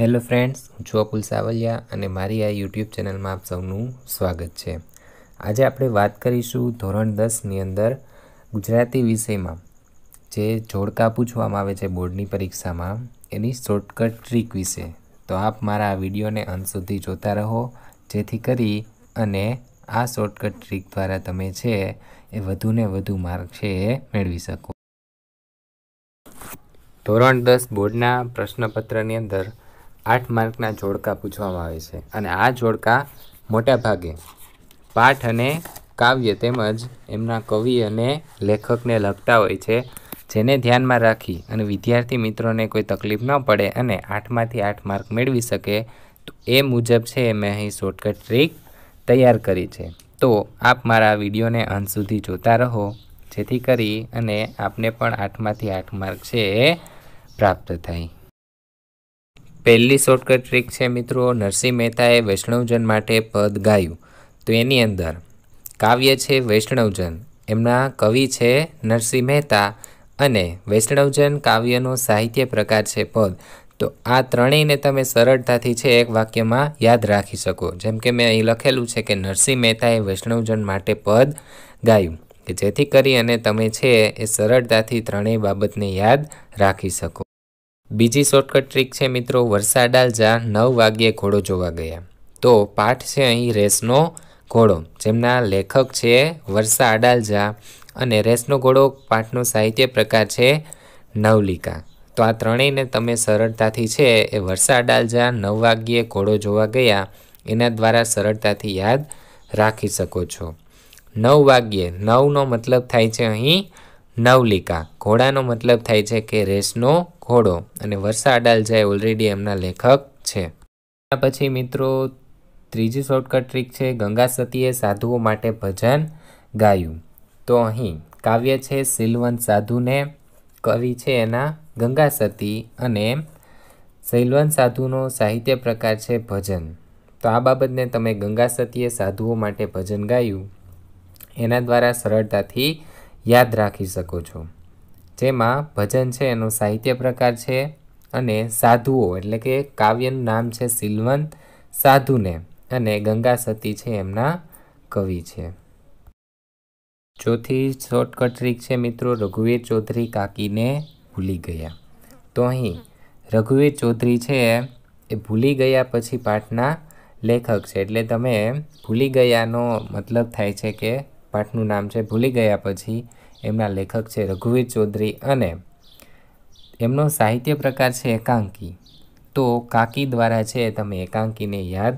hello friends હું છું અપુલ સાવલિયા અને મારી આ યુટ્યુબ ચેનલમાં આપ સૌનું સ્વાગત છે આજે આપણે વાત કરીશું ધોરણ દસની અંદર ગુજરાતી વિષયમાં જે જોડકા પૂછવામાં આવે છે બોર્ડની પરીક્ષામાં એની શોર્ટકટ ટ્રીક વિશે તો આપ મારા આ વિડીયોને અંત સુધી જોતા રહો જેથી કરી અને આ શોર્ટકટ ટ્રીક દ્વારા તમે છે એ વધુને વધુ માર્ક છે એ મેળવી શકો ધોરણ દસ બોર્ડના પ્રશ્નપત્રની અંદર આઠ માર્કના જોડકા પૂછવામાં આવે છે અને આ જોડકા મોટા ભાગે પાઠ અને કાવ્ય તેમજ એમના કવિ અને લેખકને લખતા હોય છે જેને ધ્યાનમાં રાખી અને વિદ્યાર્થી મિત્રોને કોઈ તકલીફ ન પડે અને આઠમાંથી આઠ માર્ક મેળવી શકે તો એ મુજબ છે મેં અહીં શોર્ટકટ ટ્રીક તૈયાર કરી છે તો આપ મારા વિડીયોને અંત સુધી જોતા રહો જેથી કરી અને આપને પણ આઠમાંથી આઠ માર્ક છે એ પ્રાપ્ત થાય પહેલી શોર્ટકટ ટ્રીક છે મિત્રો નરસિંહ મહેતાએ વૈષ્ણવજન માટે પદ ગાયું તો એની અંદર કાવ્ય છે વૈષ્ણવજન એમના કવિ છે નરસિંહ મહેતા અને વૈષ્ણવજન કાવ્યનો સાહિત્ય પ્રકાર છે પદ તો આ ત્રણેયને તમે સરળતાથી છે એક વાક્યમાં યાદ રાખી શકો જેમ કે મેં અહીં લખેલું છે કે નરસિંહ મહેતાએ વૈષ્ણવજન માટે પદ ગાયું કે જેથી કરી અને તમે છે એ સરળતાથી ત્રણેય બાબતને યાદ રાખી શકો બીજી શોર્ટકટ ટ્રીક છે મિત્રો વરસાડાલ જા નવ વાગ્યે ઘોડો જોવા ગયા તો પાઠ છે અહીં રેસનો ઘોડો જેમના લેખક છે વર્ષા અડાલજા અને રેસનો ઘોડો પાઠનો સાહિત્ય પ્રકાર છે નવલિકા તો આ ત્રણેયને તમે સરળતાથી છે એ વર્ષા અડાલજા નવ વાગ્યે ઘોડો જોવા ગયા એના દ્વારા સરળતાથી યાદ રાખી શકો છો નવ વાગ્યે નવનો મતલબ થાય છે અહીં નવલિકા ઘોડાનો મતલબ થાય છે કે રેસનો ઘોડો અને વર્ષા અડાલ જે ઓલરેડી એમના લેખક છે પછી મિત્રો ત્રીજી શોર્ટકટ ટ્રીક છે ગંગા સતીએ સાધુઓ માટે ભજન ગાયું તો અહીં કાવ્ય છે સિલવંત સાધુને કવિ છે એના ગંગા સતી અને શૈલવંત સાધુનો સાહિત્ય પ્રકાર છે ભજન તો આ બાબતને તમે ગંગા સતીએ સાધુઓ માટે ભજન ગાયું એના દ્વારા સરળતાથી યાદ રાખી શકો છો જેમાં ભજન છે એનો સાહિત્ય પ્રકાર છે અને સાધુઓ એટલે કે કાવ્યનું નામ છે સિલવંત સાધુને અને ગંગા સતી છે એમના કવિ છે ચોથી શોર્ટકટ ટ્રીક છે મિત્રો રઘુવીર ચૌધરી કાકીને ભૂલી ગયા તો અહીં રઘુવીર ચૌધરી છે એ ભૂલી ગયા પછી પાઠના લેખક છે એટલે તમે ભૂલી ગયાનો મતલબ થાય છે કે પાઠનું નામ છે ભૂલી ગયા પછી એમના લેખક છે રઘુવીર ચૌધરી અને એમનો સાહિત્ય પ્રકાર છે એકાંકી તો કાકી દ્વારા છે તમે એકાંકીને યાદ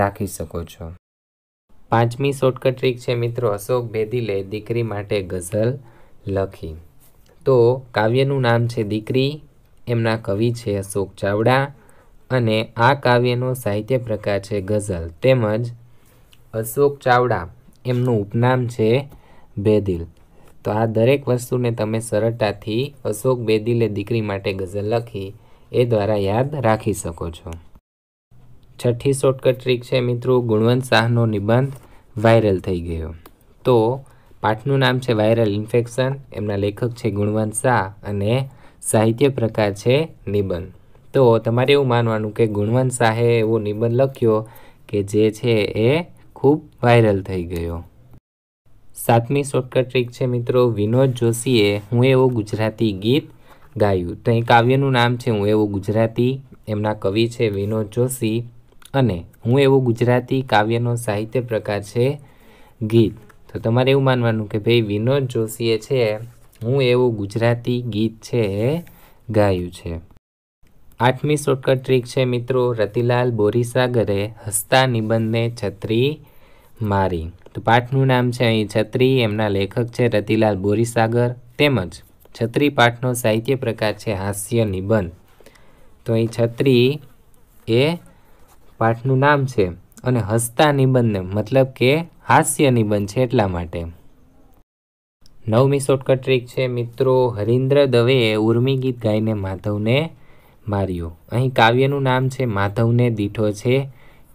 રાખી શકો છો પાંચમી શોર્ટકટ ટ્રીક છે મિત્રો અશોક બેદિલે દીકરી માટે ગઝલ લખી તો કાવ્યનું નામ છે દીકરી એમના કવિ છે અશોક ચાવડા અને આ કાવ્યનો સાહિત્ય પ્રકાર છે ગઝલ તેમજ અશોક ચાવડા એમનું ઉપનામ છે બેદિલ તો આ દરેક વસ્તુને તમે સરળતાથી અશોક બેદિલે દીકરી માટે ગઝલ લખી એ દ્વારા યાદ રાખી શકો છો છઠ્ઠી શોર્ટકટ ટ્રીક છે મિત્રો ગુણવંત શાહનો નિબંધ વાયરલ થઈ ગયો તો પાઠનું નામ છે વાયરલ ઇન્ફેક્શન એમના લેખક છે ગુણવંત શાહ અને સાહિત્ય પ્રકાર છે નિબંધ તો તમારે એવું માનવાનું કે ગુણવંત શાહે એવો નિબંધ લખ્યો કે જે છે એ ખૂબ વાયરલ થઈ ગયો સાતમી શોર્ટકટ ટ્રીક છે મિત્રો વિનોદ જોશીએ હું એવો ગુજરાતી ગીત ગાયું તો એ કાવ્યનું નામ છે હું એવો ગુજરાતી એમના કવિ છે વિનોદ જોશી અને હું એવો ગુજરાતી કાવ્યનો સાહિત્ય પ્રકાર છે ગીત તો તમારે એવું માનવાનું કે ભાઈ વિનોદ જોશીએ છે હું એવો ગુજરાતી ગીત છે એ ગાયું છે આઠમી શોર્ટકટ ટ્રીક છે મિત્રો રતિલાલ બોરીસાગરે હસતા નિબંધને છત્રી મારી તો પાઠનું નામ છે અહીં છત્રી એમના લેખક છે રતિલાલ બોરીસાગર તેમજ છત્રી પાઠનો સાહિત્ય પ્રકાર છે હાસ્ય નિબંધ તો અહીં છત્રી એ પાઠનું નામ છે અને હસતા નિબંધ મતલબ કે હાસ્ય નિબંધ છે એટલા માટે નવમી શોર્ટકટ ટ્રીક છે મિત્રો હરિન્દ્ર દવેએ ઉર્મી ગીત ગાઈને માધવને માર્યો અહીં કાવ્યનું નામ છે માધવને દીઠો છે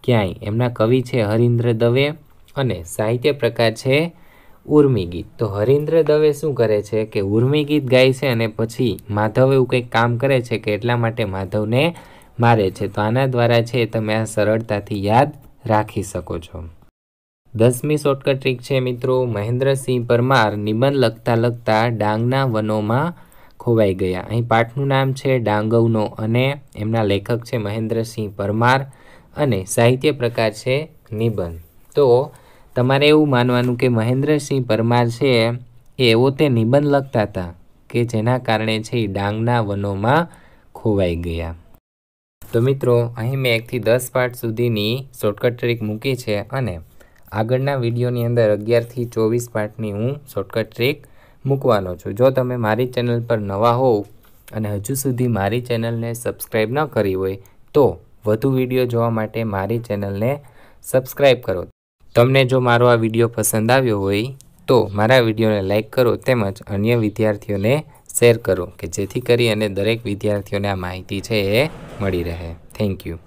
ક્યાંય એમના કવિ છે હરિન્દ્ર દવે અને સાહિત્ય પ્રકાર છે ઉર્મી ગીત તો હરીન્દ્ર દવે શું કરે છે કે ઉર્મી ગીત ગાય છે અને પછી માધવ એવું કંઈક કામ કરે છે કે એટલા માટે માધવને મારે છે તો આના દ્વારા છે તમે આ સરળતાથી યાદ રાખી શકો છો દસમી શોર્ટકટ ટ્રીક છે મિત્રો મહેન્દ્રસિંહ પરમાર નિબંધ લખતા લખતા ડાંગના વનોમાં ખોવાઈ ગયા અહીં પાઠનું નામ છે ડાંગવનો અને એમના લેખક છે મહેન્દ્રસિંહ પરમાર અને સાહિત્ય પ્રકાર છે નિબંધ તો તમારે એવું માનવાનું કે મહેન્દ્રસિંહ પરમાર છે એ એવો તે નિબંધ લખતા હતા કે જેના કારણે છે ડાંગના વનોમાં ખોવાઈ ગયા તો મિત્રો અહીં મેં એકથી દસ પાર્ટ સુધીની શોર્ટકટ ટ્રીક મૂકી છે અને આગળના વિડીયોની અંદર અગિયારથી ચોવીસ પાર્ટની હું શોર્ટકટ ટ્રીક મૂકવાનો છું જો તમે મારી ચેનલ પર નવા હોવ અને હજુ સુધી મારી ચેનલને સબસ્ક્રાઈબ ન કરી હોય તો વધુ વિડીયો જોવા માટે મારી ચેનલને સબસ્ક્રાઈબ કરો તમને જો મારો આ વિડીયો પસંદ આવ્યો હોય તો મારા વિડીયોને લાઇક કરો તેમજ અન્ય વિદ્યાર્થીઓને શેર કરો કે જેથી કરી અને દરેક વિદ્યાર્થીઓને આ માહિતી છે એ મળી રહે થેન્ક યુ